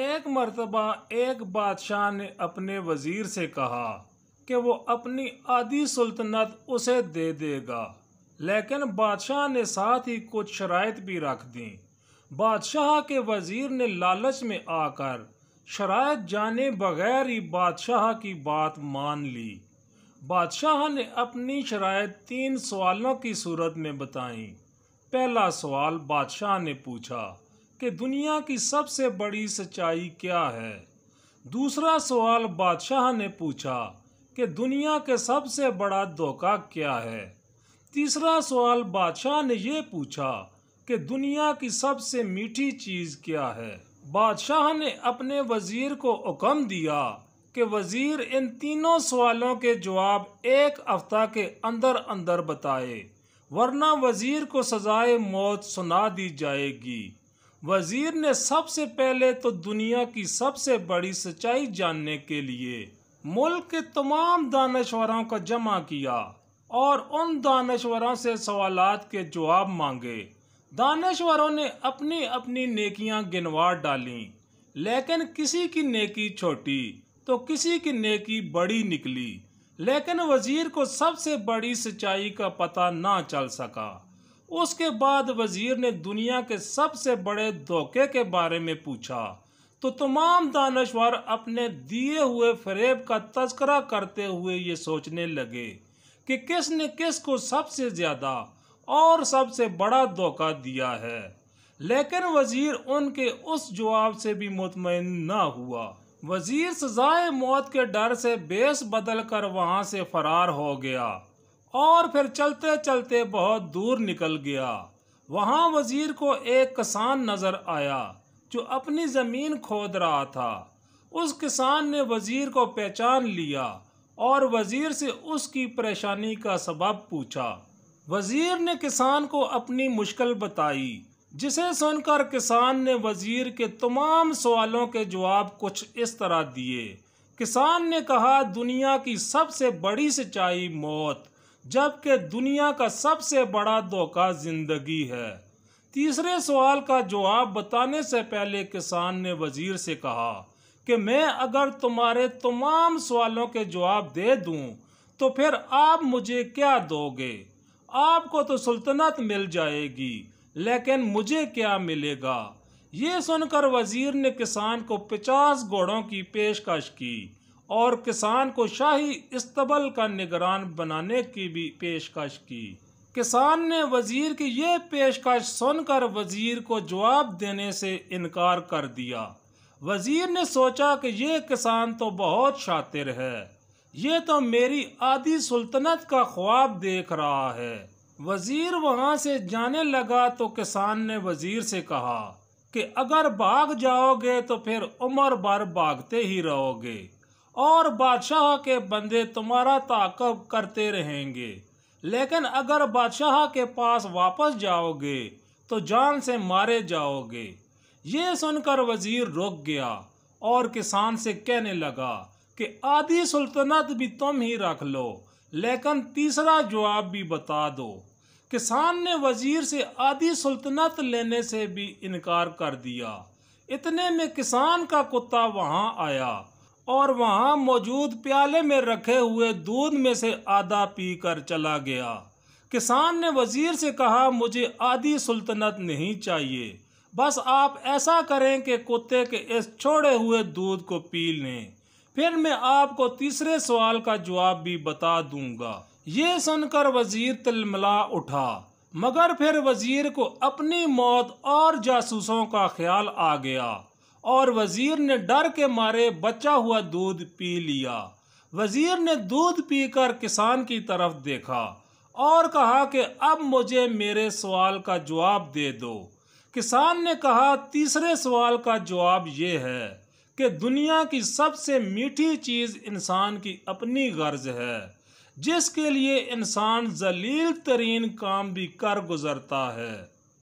एक मरतबा एक बादशाह ने अपने वज़ीर से कहा कि वो अपनी आधी सुल्तनत उसे दे देगा लेकिन बादशाह ने साथ ही कुछ शराइत भी रख दी बादशाह के वज़ीर ने लालच में आकर शराय जाने बगैर ही बादशाह की बात मान ली बादशाह ने अपनी शराय तीन सवालों की सूरत में बताई पहला सवाल बादशाह ने पूछा कि दुनिया की सबसे बड़ी सच्चाई क्या है दूसरा सवाल बादशाह ने पूछा कि दुनिया के सबसे बड़ा धोखा क्या है तीसरा सवाल बादशाह ने यह पूछा कि दुनिया की सबसे मीठी चीज़ क्या है बादशाह ने अपने वज़ीर को हुक्म दिया कि वज़ीर इन तीनों सवालों के जवाब एक हफ्ता के अंदर अंदर बताए वरना वज़ीर को सजाए मौत सुना दी जाएगी वजीर ने सबसे पहले तो दुनिया की सबसे बड़ी सच्चाई जानने के लिए मुल्क के तमाम दानश्वरों को जमा किया और उन दानश्वरों से सवाल के जवाब मांगे दानश्वरों ने अपनी अपनी नेकियां गिनवा डाली लेकिन किसी की नेकी छोटी तो किसी की नेकी बड़ी निकली लेकिन वजीर को सबसे बड़ी सच्चाई का पता ना चल सका उसके बाद वजीर ने दुनिया के सबसे बड़े धोखे के बारे में पूछा तो तमाम दानश्वर अपने दिए हुए फरेब का तस्करा करते हुए ये सोचने लगे कि किसने किस को सबसे ज़्यादा और सबसे बड़ा धोखा दिया है लेकिन वजीर उनके उस जवाब से भी मुतमिन ना हुआ वजीर सजाए मौत के डर से बेस बदल कर वहाँ से फरार हो गया और फिर चलते चलते बहुत दूर निकल गया वहाँ वज़ीर को एक किसान नज़र आया जो अपनी ज़मीन खोद रहा था उस किसान ने वज़ीर को पहचान लिया और वज़ीर से उसकी परेशानी का सबब पूछा वज़ीर ने किसान को अपनी मुश्किल बताई जिसे सुनकर किसान ने वज़ीर के तमाम सवालों के जवाब कुछ इस तरह दिए किसान ने कहा दुनिया की सबसे बड़ी सिंचाई मौत जबकि दुनिया का सबसे बड़ा धोखा जिंदगी है तीसरे सवाल का जवाब बताने से पहले किसान ने वजीर से कहा कि मैं अगर तुम्हारे तमाम सवालों के जवाब दे दूं तो फिर आप मुझे क्या दोगे आपको तो सुल्तनत मिल जाएगी लेकिन मुझे क्या मिलेगा ये सुनकर वजीर ने किसान को पचास घोड़ों की पेशकश की और किसान को शाही इस्तबल का निगरान बनाने की भी पेशकश की किसान ने वजीर की यह पेशकश सुनकर वजीर को जवाब देने से इनकार कर दिया वजीर ने सोचा कि यह किसान तो बहुत शातिर है ये तो मेरी आधी सुल्तनत का ख्वाब देख रहा है वजीर वहाँ से जाने लगा तो किसान ने वजीर से कहा कि अगर भाग जाओगे तो फिर उम्र भर भागते ही रहोगे और बादशाह के बंदे तुम्हारा ताकब करते रहेंगे लेकिन अगर बादशाह के पास वापस जाओगे तो जान से मारे जाओगे ये सुनकर वज़ीर रुक गया और किसान से कहने लगा कि आधी सुल्तनत भी तुम ही रख लो लेकिन तीसरा जवाब भी बता दो किसान ने वज़ीर से आधी सुल्तनत लेने से भी इनकार कर दिया इतने में किसान का कुत्ता वहाँ आया और वहाँ मौजूद प्याले में रखे हुए दूध में से आधा पी कर चला गया किसान ने वज़ीर से कहा मुझे आधी सुल्तनत नहीं चाहिए बस आप ऐसा करें कि कुत्ते के इस छोड़े हुए दूध को पी लें फिर मैं आपको तीसरे सवाल का जवाब भी बता दूंगा ये सुनकर वजीर तिलमिला उठा मगर फिर वजीर को अपनी मौत और जासूसों का ख्याल आ गया और वज़ीर ने डर के मारे बचा हुआ दूध पी लिया वज़ीर ने दूध पीकर किसान की तरफ देखा और कहा कि अब मुझे मेरे सवाल का जवाब दे दो किसान ने कहा तीसरे सवाल का जवाब ये है कि दुनिया की सबसे मीठी चीज़ इंसान की अपनी गर्ज है जिसके लिए इंसान जलील तरीन काम भी कर गुजरता है